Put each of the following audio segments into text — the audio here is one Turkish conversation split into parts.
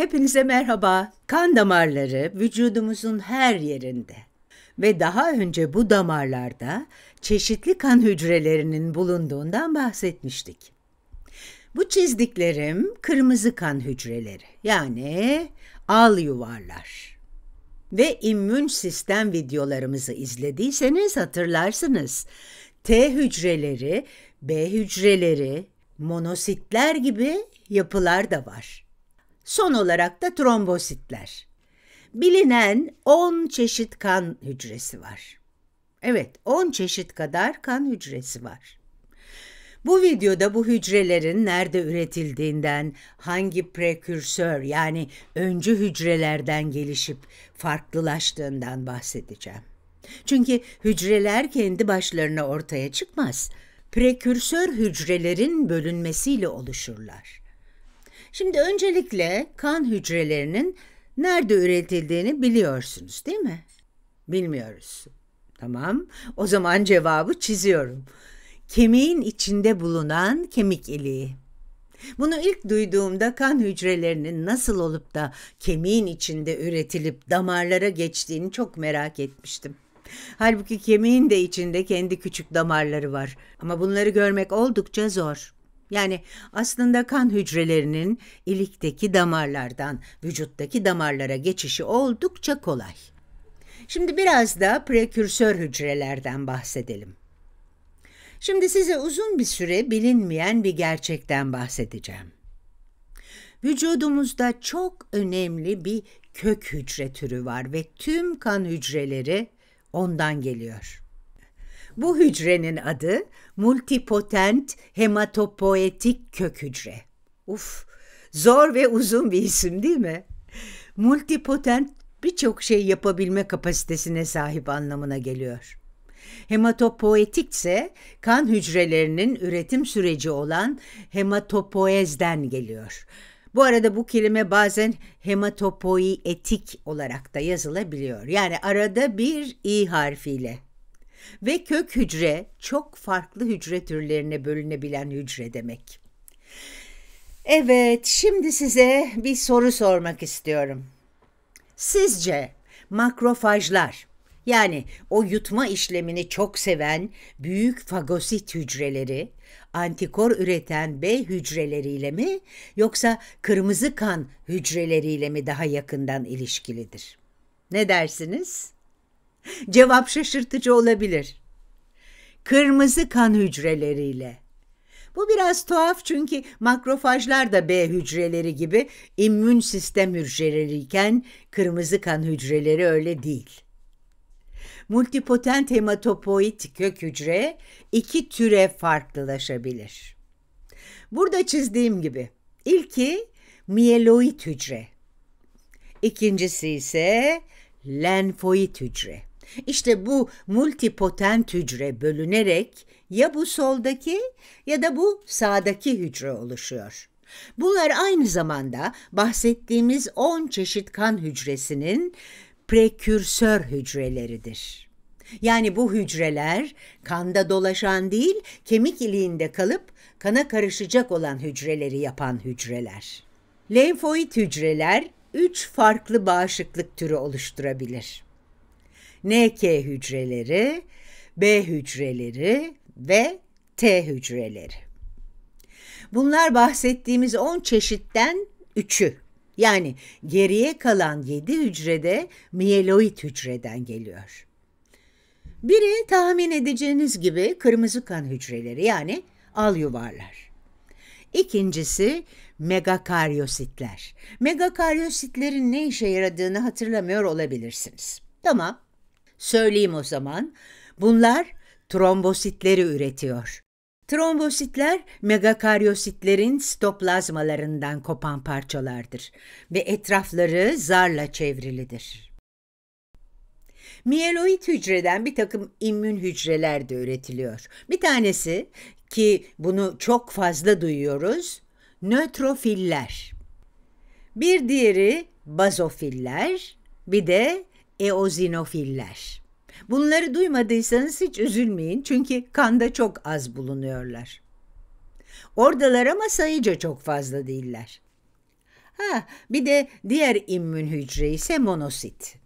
Hepinize merhaba. Kan damarları vücudumuzun her yerinde ve daha önce bu damarlarda çeşitli kan hücrelerinin bulunduğundan bahsetmiştik. Bu çizdiklerim kırmızı kan hücreleri yani al yuvarlar. Ve immün sistem videolarımızı izlediyseniz hatırlarsınız. T hücreleri, B hücreleri, monositler gibi yapılar da var. Son olarak da trombositler. Bilinen 10 çeşit kan hücresi var. Evet, 10 çeşit kadar kan hücresi var. Bu videoda bu hücrelerin nerede üretildiğinden, hangi prekürsör yani öncü hücrelerden gelişip farklılaştığından bahsedeceğim. Çünkü hücreler kendi başlarına ortaya çıkmaz. Prekürsör hücrelerin bölünmesiyle oluşurlar. Şimdi öncelikle kan hücrelerinin nerede üretildiğini biliyorsunuz değil mi? Bilmiyoruz. Tamam. O zaman cevabı çiziyorum. Kemiğin içinde bulunan kemik iliği. Bunu ilk duyduğumda kan hücrelerinin nasıl olup da kemiğin içinde üretilip damarlara geçtiğini çok merak etmiştim. Halbuki kemiğin de içinde kendi küçük damarları var ama bunları görmek oldukça zor. Yani aslında kan hücrelerinin ilikteki damarlardan vücuttaki damarlara geçişi oldukça kolay. Şimdi biraz da prekürsör hücrelerden bahsedelim. Şimdi size uzun bir süre bilinmeyen bir gerçekten bahsedeceğim. Vücudumuzda çok önemli bir kök hücre türü var ve tüm kan hücreleri ondan geliyor. Bu hücrenin adı multipotent hematopoetik kök hücre. Uf, zor ve uzun bir isim değil mi? Multipotent birçok şey yapabilme kapasitesine sahip anlamına geliyor. Hematopoetik ise kan hücrelerinin üretim süreci olan hematopoezden geliyor. Bu arada bu kelime bazen hematopoietik olarak da yazılabiliyor. Yani arada bir i harfiyle. Ve kök hücre çok farklı hücre türlerine bölünebilen hücre demek. Evet, şimdi size bir soru sormak istiyorum. Sizce makrofajlar yani o yutma işlemini çok seven büyük fagosit hücreleri antikor üreten B hücreleriyle mi yoksa kırmızı kan hücreleriyle mi daha yakından ilişkilidir? Ne dersiniz? Cevap şaşırtıcı olabilir. Kırmızı kan hücreleriyle. Bu biraz tuhaf çünkü makrofajlar da B hücreleri gibi immün sistem hücreleriyken kırmızı kan hücreleri öyle değil. Multipotent hematopoit kök hücre iki türe farklılaşabilir. Burada çizdiğim gibi ilki mieloid hücre. İkincisi ise lenfoid hücre. İşte bu multipotent hücre bölünerek ya bu soldaki ya da bu sağdaki hücre oluşuyor. Bunlar aynı zamanda bahsettiğimiz 10 çeşit kan hücresinin prekürsör hücreleridir. Yani bu hücreler kanda dolaşan değil, kemik iliğinde kalıp kana karışacak olan hücreleri yapan hücreler. Lenfoid hücreler üç farklı bağışıklık türü oluşturabilir. NK hücreleri, B hücreleri ve T hücreleri. Bunlar bahsettiğimiz 10 çeşitten 3'ü. Yani geriye kalan 7 hücrede miyeloid hücreden geliyor. Biri tahmin edeceğiniz gibi kırmızı kan hücreleri yani al yuvarlar. İkincisi megakaryositler. Megakaryositlerin ne işe yaradığını hatırlamıyor olabilirsiniz. Tamam, Söyleyeyim o zaman. Bunlar trombositleri üretiyor. Trombositler megakaryositlerin stoplazmalarından kopan parçalardır ve etrafları zarla çevrilidir. Mieloid hücreden bir takım immün hücreler de üretiliyor. Bir tanesi ki bunu çok fazla duyuyoruz, nötrofiller. Bir diğeri bazofiller, bir de eozinofiller. Bunları duymadıysanız hiç üzülmeyin çünkü kanda çok az bulunuyorlar. Oradalar ama sayıca çok fazla değiller. Ha, bir de diğer immün hücre ise monosit.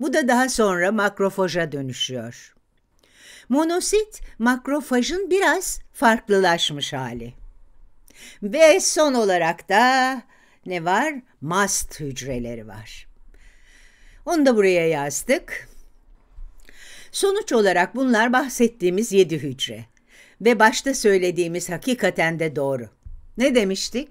Bu da daha sonra makrofaja dönüşüyor. Monosit makrofajın biraz farklılaşmış hali. Ve son olarak da ne var? Mast hücreleri var. Onu da buraya yazdık. Sonuç olarak bunlar bahsettiğimiz yedi hücre. Ve başta söylediğimiz hakikaten de doğru. Ne demiştik?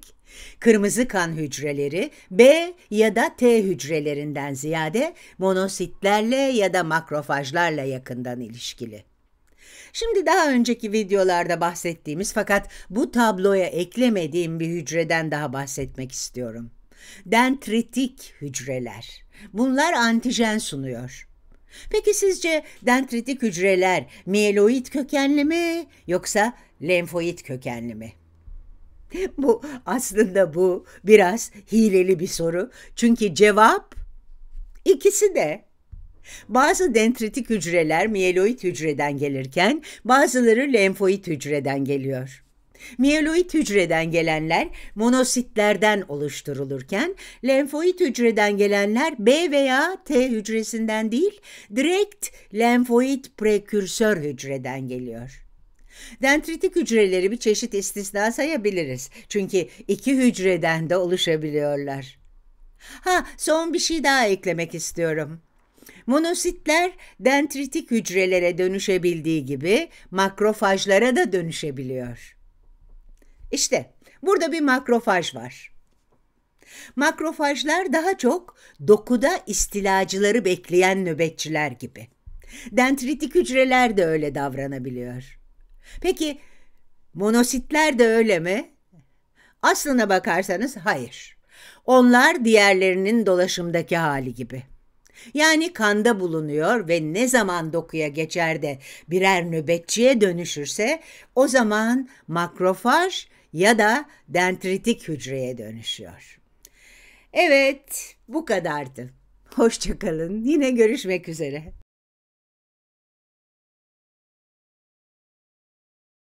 Kırmızı kan hücreleri B ya da T hücrelerinden ziyade monositlerle ya da makrofajlarla yakından ilişkili. Şimdi daha önceki videolarda bahsettiğimiz fakat bu tabloya eklemediğim bir hücreden daha bahsetmek istiyorum. Dendritik hücreler. Bunlar antijen sunuyor. Peki sizce dendritik hücreler mieloid kökenli mi yoksa lenfoid kökenli mi? Bu aslında bu biraz hileli bir soru. Çünkü cevap ikisi de. Bazı dendritik hücreler mieloid hücreden gelirken bazıları lenfoid hücreden geliyor. Miyeloid hücreden gelenler monositlerden oluşturulurken lenfoid hücreden gelenler B veya T hücresinden değil direkt lenfoid prekürsör hücreden geliyor. Dendritik hücreleri bir çeşit istisna sayabiliriz. Çünkü iki hücreden de oluşabiliyorlar. Ha son bir şey daha eklemek istiyorum. Monositler dendritik hücrelere dönüşebildiği gibi makrofajlara da dönüşebiliyor. İşte burada bir makrofaj var. Makrofajlar daha çok dokuda istilacıları bekleyen nöbetçiler gibi. Dendritik hücreler de öyle davranabiliyor. Peki monositler de öyle mi? Aslına bakarsanız hayır. Onlar diğerlerinin dolaşımdaki hali gibi.'' Yani kanda bulunuyor ve ne zaman dokuya geçer de birer nöbetçiye dönüşürse o zaman makrofaj ya da dendritik hücreye dönüşüyor. Evet, bu kadardı. Hoşçakalın. Yine görüşmek üzere.